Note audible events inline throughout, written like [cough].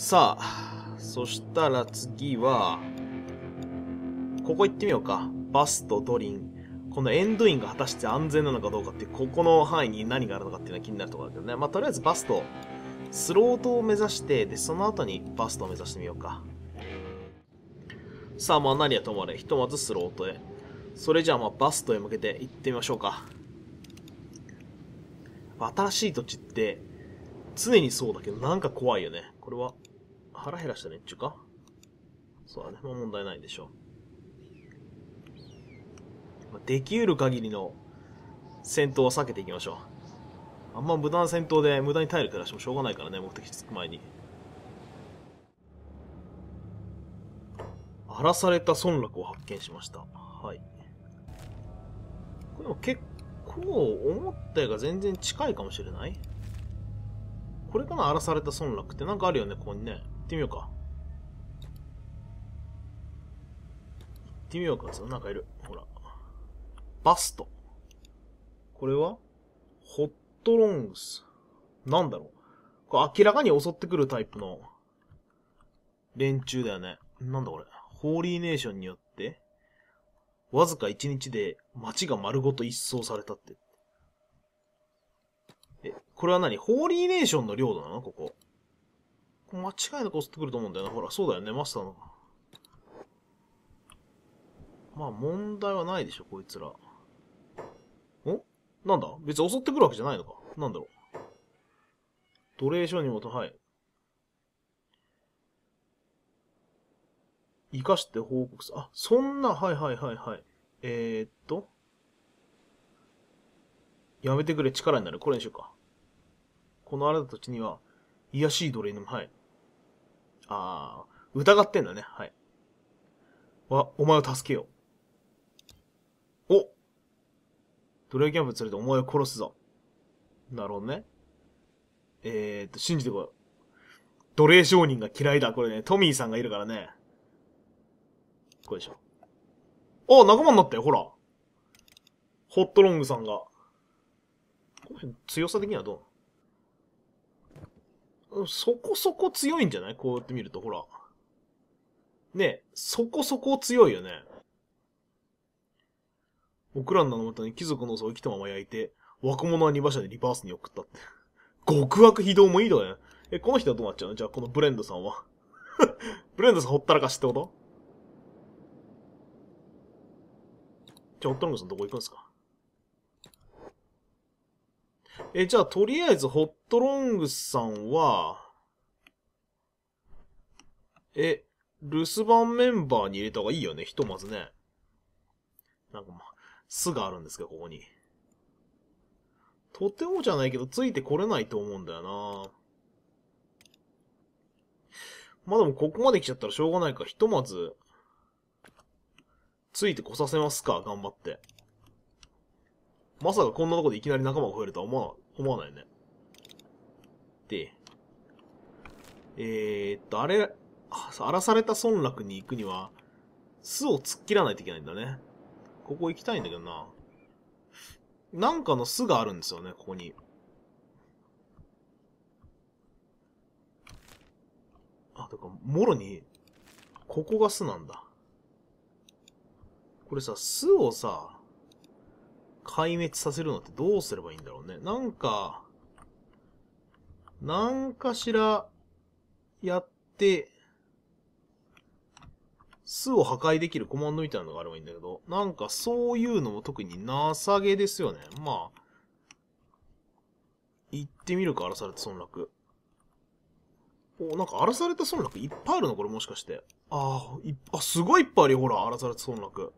さあ、そしたら次は、ここ行ってみようか。バスとドリン。このエンドインが果たして安全なのかどうかって、ここの範囲に何があるのかっていうのは気になるところだけどね。まあ、とりあえずバスと、スロートを目指して、で、その後にバスとを目指してみようか。さあ、まあ何やともあれ、ひとまずスロートへ。それじゃあ、まあバストへ向けて行ってみましょうか。新しい土地って、常にそうだけど、なんか怖いよね。これは、腹減らした連中かそうだね。もう問題ないでしょう。まあ、できうる限りの戦闘は避けていきましょう。あんま無駄な戦闘で無駄に体力減らしてもしょうがないからね、目的地着く前に。荒らされた村落を発見しました。はい。これも結構思ったよりが全然近いかもしれないこれかな荒らされた村落ってなんかあるよね、ここにね。ってみようか。行ってみようか。そのなんかいる。ほら。バスト。これはホットロングス。なんだろう。これ明らかに襲ってくるタイプの連中だよね。なんだこれ。ホーリーネーションによって、わずか1日で街が丸ごと一掃されたって。え、これは何ホーリーネーションの領土なのここ。間違いなく襲ってくると思うんだよな。ほら、そうだよね、マスターの。まあ、問題はないでしょ、こいつら。んなんだ別に襲ってくるわけじゃないのか。なんだろう。奴隷書にもと、はい。生かして報告す。あ、そんな、はいはいはいはい。えー、っと。やめてくれ、力になる。これにしようか。このあなたたちには、癒やしい奴隷の、はい。ああ、疑ってんだね。はい。わ、お前を助けよう。お奴隷キャンプ連れてお前を殺すぞ。なるほどね。えー、っと、信じてこい。奴隷商人が嫌いだ。これね、トミーさんがいるからね。これでしょ。あ、仲間になったよ、ほら。ホットロングさんが。この辺、強さ的にはどうそこそこ強いんじゃないこうやって見ると、ほら。ねそこそこ強いよね。僕らの名のもとに貴族の層を生きたまま焼いて、若者は二馬車でリバースに送ったって。極悪非道もいいとね。え、この人はどうなっちゃうのじゃあこのブレンドさんは。[laughs] ブレンドさんほったらかしってことじゃあ、ほったらかさんどこ行くんですかえ、じゃあ、とりあえず、ホットロングさんは、え、留守番メンバーに入れた方がいいよね、ひとまずね。なんかま巣があるんですけど、ここに。とてもじゃないけど、ついてこれないと思うんだよなまあでも、ここまで来ちゃったらしょうがないか、ひとまず、ついてこさせますか、頑張って。まさかこんなとこでいきなり仲間が増えるとは思わ思わないよね。で、えー、っと、あれ、荒らされた村落に行くには、巣を突っ切らないといけないんだね。ここ行きたいんだけどな。なんかの巣があるんですよね、ここに。あ、てか、もろに、ここが巣なんだ。これさ、巣をさ、壊滅させるのってどうすればいいんだろうね。なんか、なんかしら、やって、巣を破壊できるコマンドみたいなのがあればいいんだけど、なんかそういうのも特になさげですよね。まあ、行ってみるか、荒らされた村落。お、なんか荒らされた村落いっぱいあるのこれもしかして。ああ、いすごいいっぱいあるよ、ほら、荒らされた村落。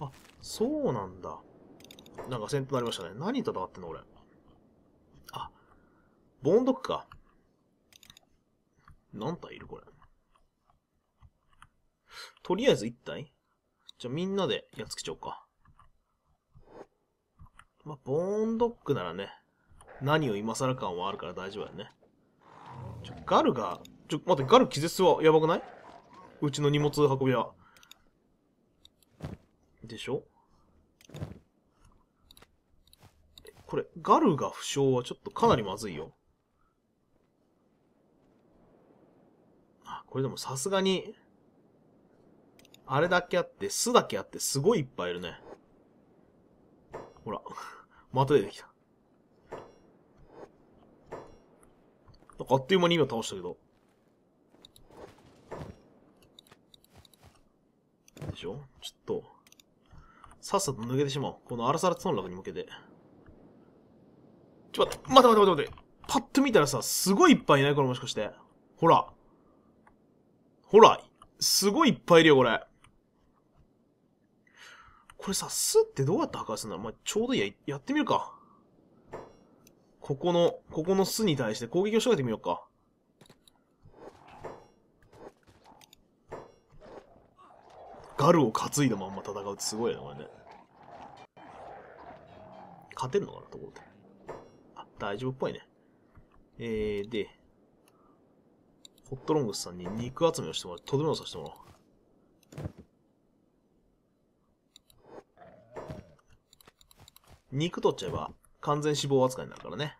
あ、そうなんだ。なんか戦闘になりましたね。何戦ってんの俺。あ、ボンドックか。何体いるこれ。とりあえず1体じゃあみんなでやっつけちゃおうか。まあ、ボーンドックならね、何を今更感はあるから大丈夫だよね。ちょ、ガルが、ちょ、待って、ガル気絶はやばくないうちの荷物運びは。でしょこれ、ガルが負傷はちょっとかなりまずいよ。あ、これでもさすがに、あれだけあって、巣だけあって、すごいいっぱいいるね。ほら、[laughs] また出てきた。なんかあっという間に今倒したけど。でしょちょっと、さっさと抜けてしまおう。このアラサラツオンラに向けて。ちょ、待って、待って待って待って。パッと見たらさ、すごいいっぱいいないこれもしかして。ほら。ほら。すごいいっぱいいるよ、これ。これさ、巣ってどうやって破壊すんだまあ、ちょうどいいや、やってみるか。ここの、ここの巣に対して攻撃を仕掛けてみようか。ガルを担いだまんま戦うってすごいね、これね。勝てるのかなと思って。大丈夫っぽいね。えー、で、ホットロングスさんに肉集めをしてもらて、とどめをさせてもらおう。肉取っちゃえば完全脂肪扱いになるからね。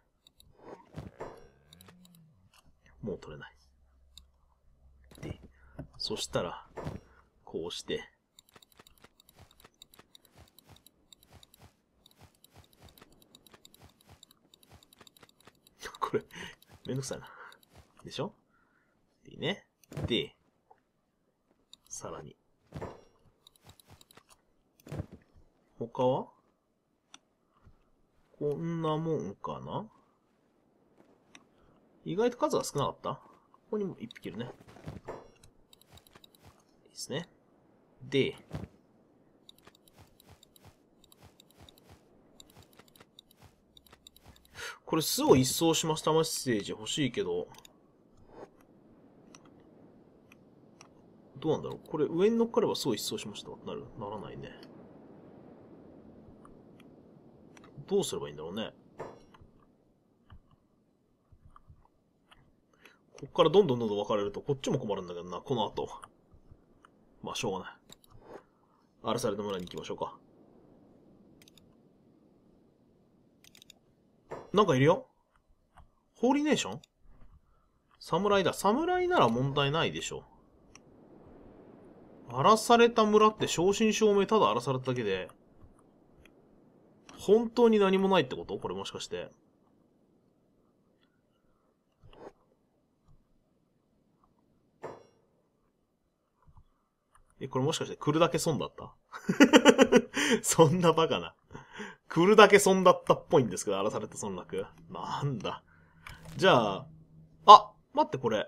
もう取れない。で、そしたら、こうして、これ、めんどくさいな。でしょいいね。で、さらに。他はこんなもんかな意外と数が少なかったここにも一匹いるね。いいですね。で、これ、巣を一掃しましたメッセージ欲しいけど。どうなんだろうこれ、上に乗っかれば巣を一掃しました。なる、ならないね。どうすればいいんだろうね。こっからどんどんどんどん分かれると、こっちも困るんだけどな、この後。まあ、しょうがない。荒された村に行きましょうか。なんかいるよホーリーネーション侍だ。侍なら問題ないでしょ。荒らされた村って正真正銘ただ荒らされただけで、本当に何もないってことこれもしかして。え、これもしかして来るだけ損だった [laughs] そんなバカな。振るだけ損だったっぽいんですけど、荒らされたな落。なんだ。じゃあ、あ待ってこれ。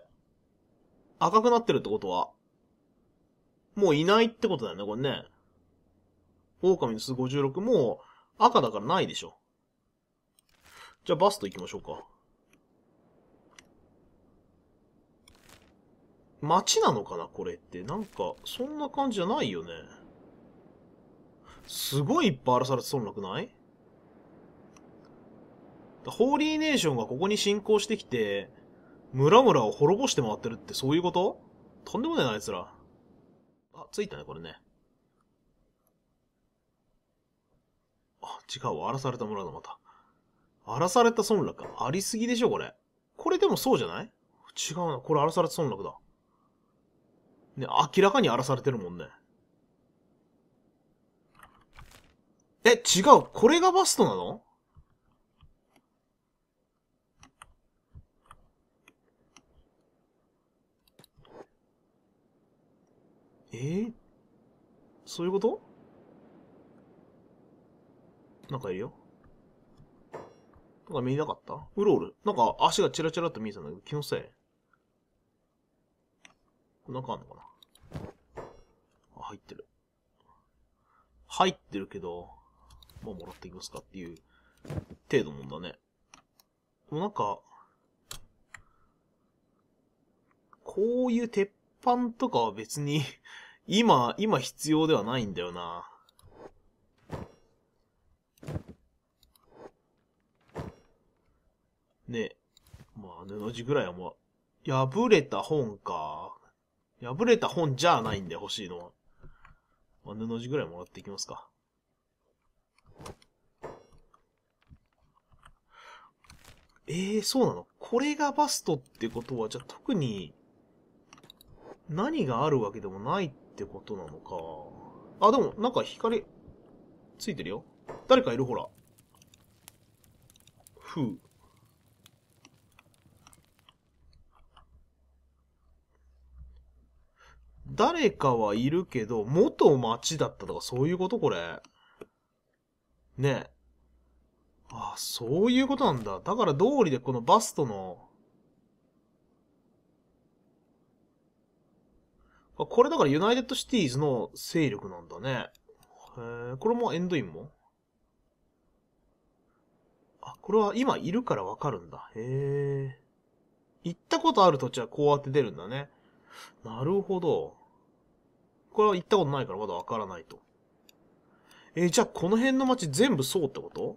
赤くなってるってことは。もういないってことだよね、これね。狼の数56もう赤だからないでしょ。じゃあバスト行きましょうか。街なのかなこれって。なんか、そんな感じじゃないよね。すごいいっぱい荒らされて損なくないホーリーネーションがここに侵攻してきて、村々を滅ぼして回ってるってそういうこととんでもないな、あいつら。あ、ついたね、これね。あ、違うわ。荒らされた村だ、また。荒らされた村落か。ありすぎでしょ、これ。これでもそうじゃない違うな。これ荒らされた村落だ。ね、明らかに荒らされてるもんね。え、違う。これがバストなのえー、そういうことなんかいるよ。なんか見えなかったうろうろ。なんか足がチラチラっと見えたんだけど、気のせい。なんかあんのかなあ、入ってる。入ってるけど、まあもらっていきますかっていう程度もんだね。もうなんか、こういう鉄パンとかは別に、[laughs] 今、今必要ではないんだよな。ねまあ、布地ぐらいはもう、破れた本か。破れた本じゃないんで欲しいのは。まあ、布地ぐらいもらっていきますか。ええー、そうなのこれがバストってことは、じゃあ特に、何があるわけでもないってことなのか。あ、でも、なんか光、ついてるよ。誰かいるほら。ふう。誰かはいるけど、元町だったとかそういうことこれ。ねえ。ああ、そういうことなんだ。だから通りでこのバストのこれだからユナイテッドシティーズの勢力なんだね。へこれもエンドインもあ、これは今いるからわかるんだ。へえ。行ったことある土地はこうやって出るんだね。なるほど。これは行ったことないからまだわからないと。えー、じゃあこの辺の街全部そうってこと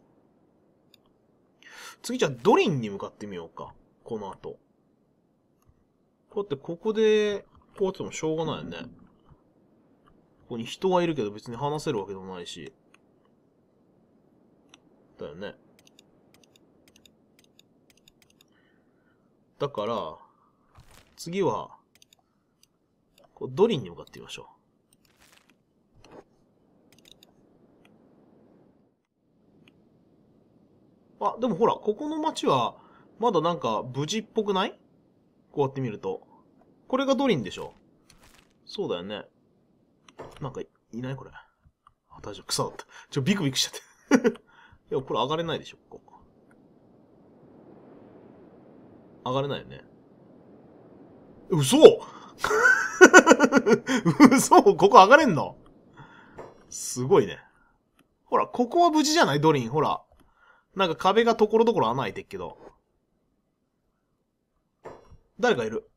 次じゃあドリンに向かってみようか。この後。こうやってここで、こうやってもしょうがないよね。ここに人はいるけど別に話せるわけでもないし。だよね。だから、次は、こうドリンに向かってみましょう。あ、でもほら、ここの街は、まだなんか無事っぽくないこうやって見ると。これがドリンでしょそうだよね。なんか、いないこれ。あ、大丈夫。草だった。ちょ、ビクビクしちゃって。[laughs] いや、これ上がれないでしょ、ここ。上がれないよね。嘘 [laughs] 嘘ここ上がれんのすごいね。ほら、ここは無事じゃないドリン、ほら。なんか壁がところどころ穴開いてっけど。誰かいる。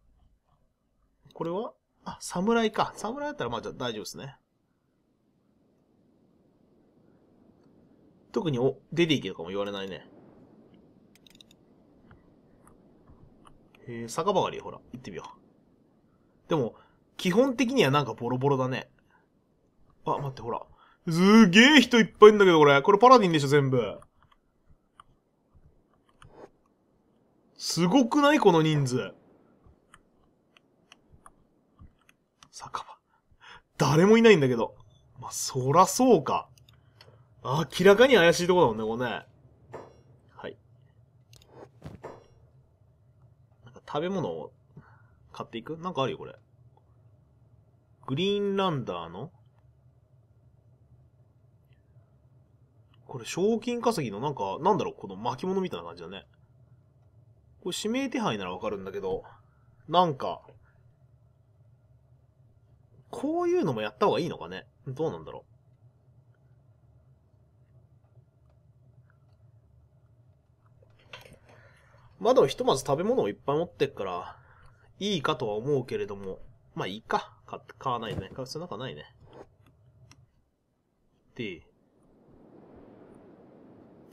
これはあ、侍か。侍だったらまあじゃあ大丈夫ですね。特にお、出ていけとかも言われないね。えー、酒場が狩り、ほら、行ってみよう。でも、基本的にはなんかボロボロだね。あ、待って、ほら。すげえ人いっぱいいんだけど、これ。これパラディンでしょ、全部。すごくないこの人数。酒場。誰もいないんだけど。まあ、そらそうか。明らかに怪しいとこだもんね、これね。はい。なんか食べ物を買っていくなんかあるよ、これ。グリーンランダーのこれ、賞金稼ぎのなんか、なんだろう、この巻物みたいな感じだね。これ、指名手配ならわかるんだけど、なんか、こういうのもやった方がいいのかねどうなんだろうまあでもひとまず食べ物をいっぱい持ってっから、いいかとは思うけれども、まあいいか。買買わないね。買う必要なんかないね。で、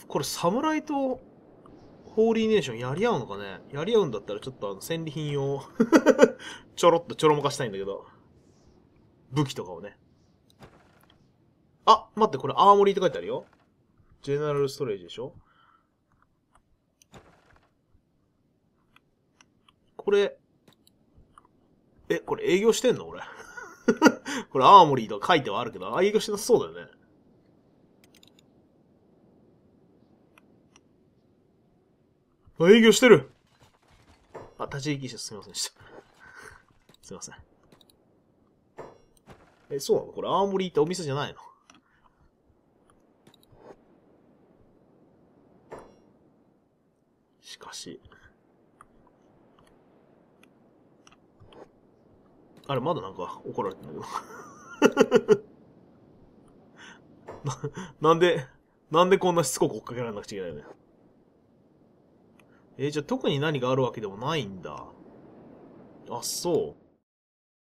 これ侍とホーリーネーションやり合うのかねやり合うんだったらちょっとあの、戦利品を [laughs] ちょろっとちょろまかしたいんだけど。武器とかをね。あ、待って、これアーモリーって書いてあるよ。ジェネラルストレージでしょこれ、え、これ営業してんの俺。これアーモリーとか書いてはあるけど、営業してなさそうだよね。営業してるあ、立ち入り禁止すみませんでした。[laughs] すみません。え、そうなのこれ青森ってお店じゃないのしかし。あれ、まだなんか怒られてんだけどな。なんで、なんでこんなしつこく追っかけられなくちゃいけないのえー、じゃあ特に何があるわけでもないんだ。あ、そう。